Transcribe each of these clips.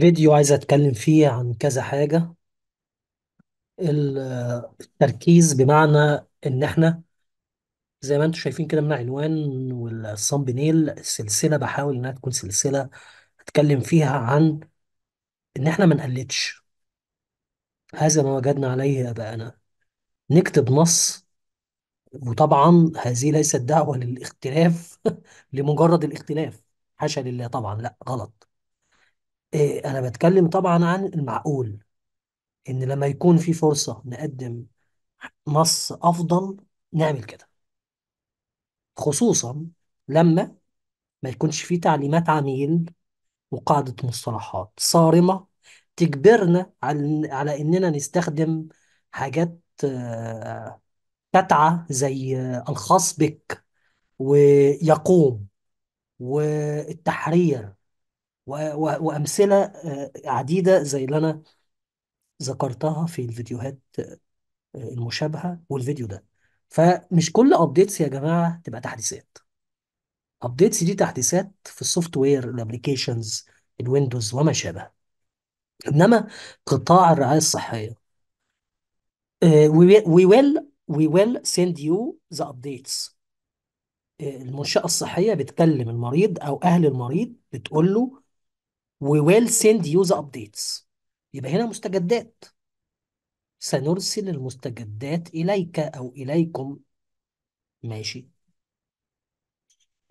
فيديو عايز أتكلم فيه عن كذا حاجة ال- التركيز بمعنى إن إحنا زي ما أنتم شايفين كده من العنوان والصام نيل السلسلة بحاول إنها تكون سلسلة أتكلم فيها عن إن إحنا ما نقلدش هذا ما وجدنا عليه آباءنا نكتب نص وطبعا هذه ليست دعوة للاختلاف لمجرد الاختلاف حاشا لله طبعا لا غلط إيه أنا بتكلم طبعًا عن المعقول، إن لما يكون في فرصة نقدم نص أفضل نعمل كده، خصوصًا لما ما يكونش في تعليمات عميل وقاعدة مصطلحات صارمة تجبرنا على إننا نستخدم حاجات آه، تتعة زي آه، الخاص بك ويقوم والتحرير وأمثلة آه، عديدة زي اللي أنا ذكرتها في الفيديوهات آه، المشابهة والفيديو ده فمش كل أبديتس يا جماعة تبقى تحديثات أبديتس دي تحديثات في السوفت وير الأبليكيشنز الويندوز وما شابه إنما قطاع الرعاية الصحية وي ويل وي we will we will send you the updates آه، المنشأة الصحية بتكلم المريض أو أهل المريض بتقول له وويل سند يوز ابديتس يبقى هنا مستجدات سنرسل المستجدات اليك او اليكم ماشي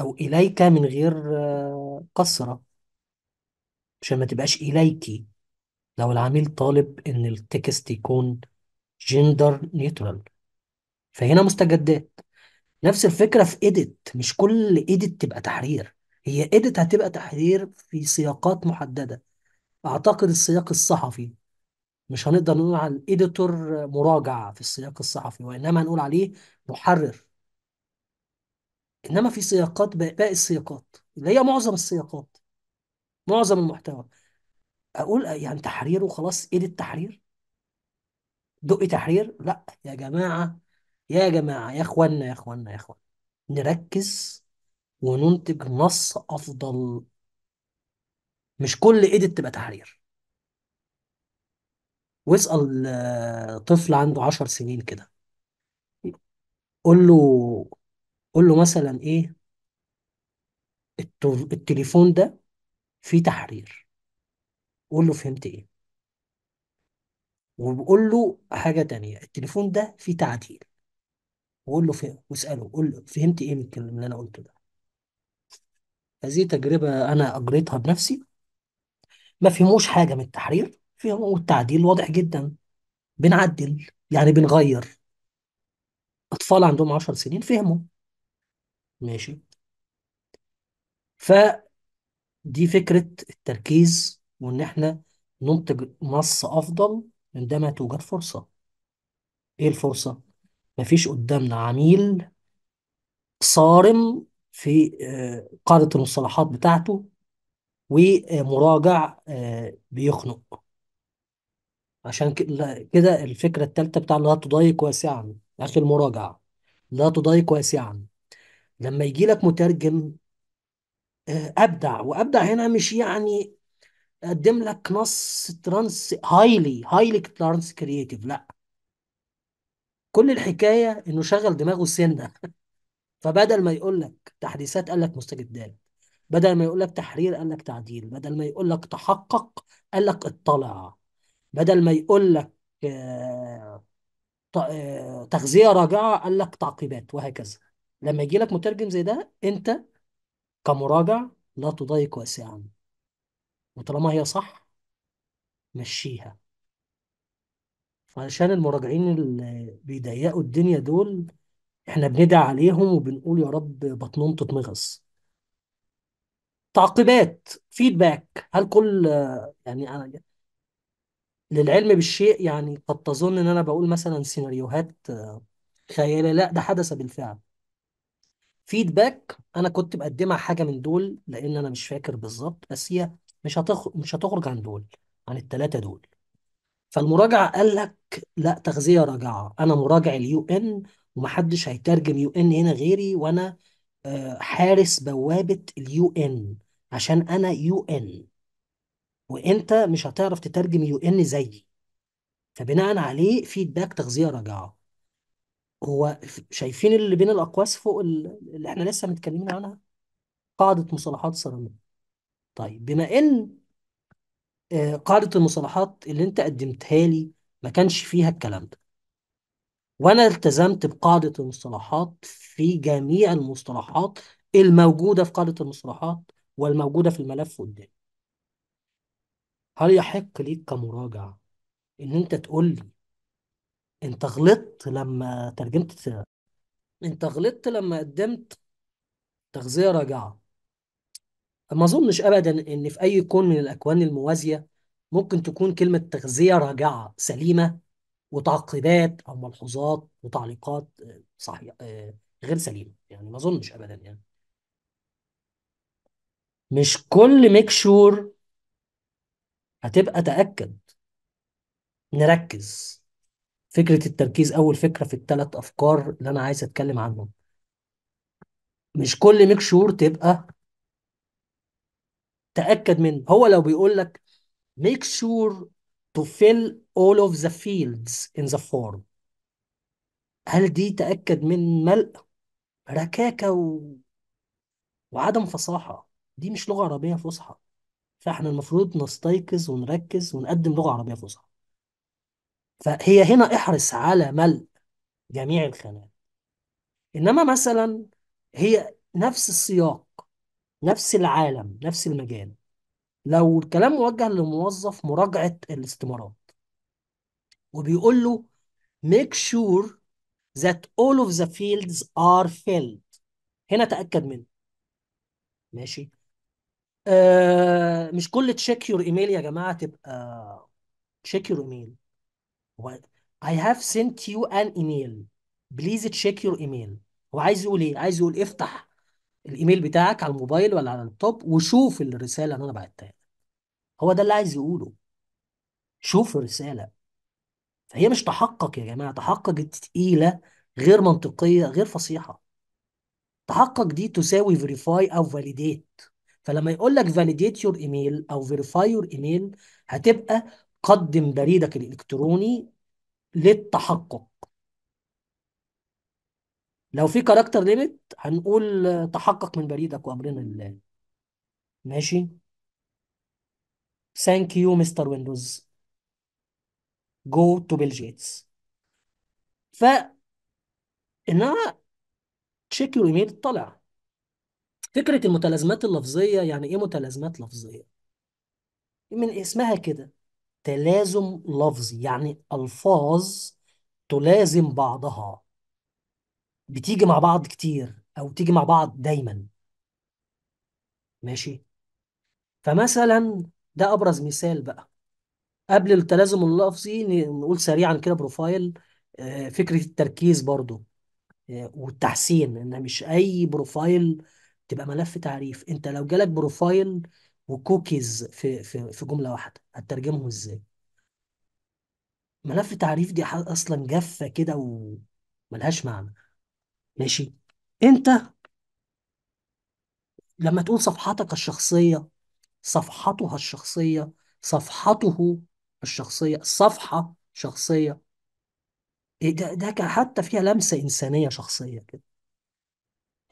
او اليك من غير آه، كسره عشان ما تبقاش اليكي لو العميل طالب ان التكست يكون جندر نيوترال فهنا مستجدات نفس الفكره في ايديت مش كل ايديت تبقى تحرير هي إيديت هتبقى تحرير في سياقات محددة أعتقد السياق الصحفي مش هنقدر نقول على الإيديتور مراجع في السياق الصحفي وإنما هنقول عليه محرر إنما في سياقات باقي السياقات اللي هي معظم السياقات معظم المحتوى أقول يعني تحرير وخلاص إيديت تحرير دق تحرير لا يا جماعة يا جماعة يا إخوانا يا إخوانا يا إخوانا نركز وننتج نص افضل مش كل ايديت تبقى تحرير واسال آه، طفل عنده عشر سنين كده قول له قول له مثلا ايه التليفون ده فيه تحرير قول له فهمت ايه وبقول له حاجه تانية التليفون ده فيه تعديل وقول له فهم واساله قول له فهمت ايه من الكلام اللي انا قلته ده هذه تجربة أنا أجريتها بنفسي ما فيهموش حاجة من التحرير فيهم التعديل واضح جدا بنعدل يعني بنغير أطفال عندهم 10 سنين فهموا ماشي فدي فكرة التركيز وإن إحنا ننتج نص أفضل عندما توجد فرصة إيه الفرصة؟ مفيش قدامنا عميل صارم في آه، قاعدة المصطلحات بتاعته ومراجع آه، بيخنق عشان كده الفكرة الثالثة بتاع لا تضايق واسعا آخر المراجعة لا تضايق واسعا لما يجي لك مترجم آه، أبدع وأبدع هنا مش يعني قدم لك نص ترانس هايلي هايلي ترانس كرييتيف لا كل الحكاية إنه شغل دماغه سنة فبدل ما يقول لك تحديثات قال لك مستجدات بدل ما يقول لك تحرير قال لك تعديل بدل ما يقول لك تحقق قال لك اطلع بدل ما يقول لك آه، آه، تغذية راجعة قال لك تعقيبات وهكذا لما يجي لك مترجم زي ده انت كمراجع لا تضيق واسعا وطالما هي صح مشيها علشان المراجعين اللي بيضيقوا الدنيا دول احنا بندعي عليهم وبنقول يا رب بطنهم تتمغص تعقيبات فيدباك هل كل يعني انا للعلم بالشيء يعني قد تظن ان انا بقول مثلا سيناريوهات خيالية لا ده حدث بالفعل فيدباك انا كنت بقدمها حاجه من دول لان انا مش فاكر بالظبط بس هي مش هتخرج مش هتخرج عن دول عن الثلاثه دول فالمراجعه قال لك لا تغذيه راجعه انا مراجع اليو ان ومحدش هيترجم يو ان هنا غيري وانا آه، حارس بوابة اليو ان عشان انا يو ان وانت مش هتعرف تترجم يو ان زيي فبناء عليه فيدباك تغذية راجعه هو شايفين اللي بين الأقواس فوق اللي احنا لسه متكلمين عنها قاعدة مصطلحات صرامه طيب بما إن آه، قاعدة المصطلحات اللي أنت قدمتها لي ما كانش فيها الكلام ده وانا التزمت بقاعده المصطلحات في جميع المصطلحات الموجوده في قاعده المصطلحات والموجوده في الملف قدامي هل يحق ليك كمراجع ان انت تقول لي انت غلطت لما ترجمت انت غلطت لما قدمت تغذيه راجعه ما اظنش ابدا ان في اي كون من الاكوان الموازيه ممكن تكون كلمه تغذيه راجعه سليمه وتعقيبات او ملحوظات وتعليقات آه، صحيح آه، غير سليمه يعني ما اظنش ابدا يعني مش كل ميك شور هتبقى تاكد نركز فكره التركيز اول فكره في الثلاث افكار اللي انا عايز اتكلم عنهم مش كل ميك شور تبقى تاكد منه هو لو بيقول لك ميك شور to fill all of the fields in the form هل دي تأكد من ملء ركاكة و... وعدم فصاحة دي مش لغة عربية فصحى فاحنا المفروض نستيقظ ونركز ونقدم لغة عربية فصحى فهي هنا احرص على ملء جميع الخانات انما مثلا هي نفس السياق نفس العالم نفس المجال لو الكلام موجه لموظف مراجعة الاستمارات وبيقول له make sure that all of the fields are filled هنا تأكد منه ماشي آه مش كل تشيك يور ايميل يا جماعة تبقى تشيك يور ايميل I have sent you an email please check your email هو عايز يقول ايه؟ عايز يقول افتح الايميل بتاعك على الموبايل ولا على اللابتوب وشوف الرساله اللي انا بعتها هو ده اللي عايز يقوله شوف الرساله فهي مش تحقق يا جماعه تحقق تقيله غير منطقيه غير فصيحه تحقق دي تساوي فيريفاي او فاليديت فلما يقول لك فاليديت يور ايميل او فيريفاي يور ايميل هتبقى قدم بريدك الالكتروني للتحقق لو في كاركتر ليميت هنقول تحقق من بريدك وامرنا لله ماشي ثانك يو مستر ويندوز جو تو بيل جيتس ف ان انا تشيك يور ايميل طلع فكره المتلازمات اللفظيه يعني ايه متلازمات لفظيه من اسمها كده تلازم لفظي يعني الفاظ تلازم بعضها بتيجي مع بعض كتير او تيجي مع بعض دايما ماشي فمثلا ده ابرز مثال بقى قبل التلازم اللفظي نقول سريعا كده بروفايل آه، فكرة التركيز برضو آه، والتحسين ان مش اي بروفايل تبقى ملف تعريف انت لو جالك بروفايل وكوكيز في في في جملة واحدة هتترجمهم ازاي ملف تعريف دي اصلا جافة كده وملهاش معنى ماشي انت لما تقول صفحتك الشخصية صفحتها الشخصية صفحته الشخصية صفحة شخصية إيه ده ده حتى فيها لمسة إنسانية شخصية كده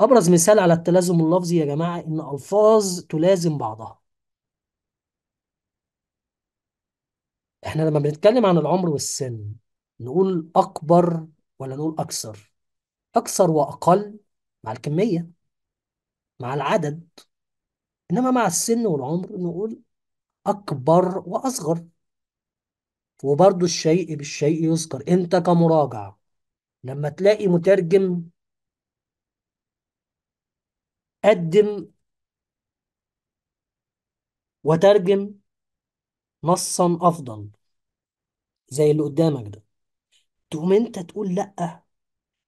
أبرز مثال على التلازم اللفظي يا جماعة إن ألفاظ تلازم بعضها إحنا لما بنتكلم عن العمر والسن نقول أكبر ولا نقول أكثر أكثر وأقل مع الكمية مع العدد إنما مع السن والعمر نقول أكبر وأصغر وبرضو الشيء بالشيء يذكر أنت كمراجع لما تلاقي مترجم قدم وترجم نصا أفضل زي اللي قدامك ده تقوم أنت تقول لأ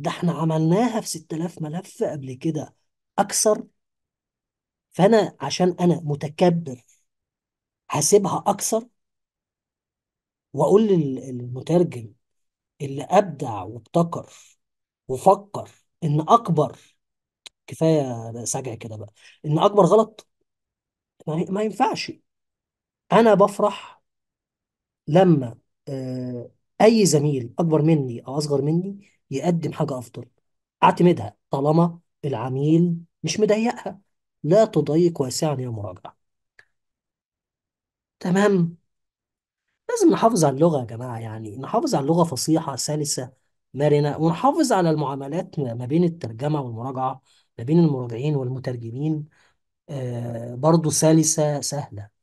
ده احنا عملناها في 6000 ملف قبل كده اكثر فانا عشان انا متكبر هسيبها اكثر واقول للمترجم اللي ابدع وابتكر وفكر ان اكبر كفايه سجع كده بقى ان اكبر غلط ما ينفعش انا بفرح لما آه، اي زميل اكبر مني او اصغر مني يقدم حاجة أفضل أعتمدها طالما العميل مش مضيقها لا تضيق واسعا يا مراجعة تمام لازم نحافظ على اللغة يا جماعة يعني نحافظ على اللغة فصيحة سلسة مرنة ونحافظ على المعاملات ما بين الترجمة والمراجعة ما بين المراجعين والمترجمين آه، برضو سلسة سهلة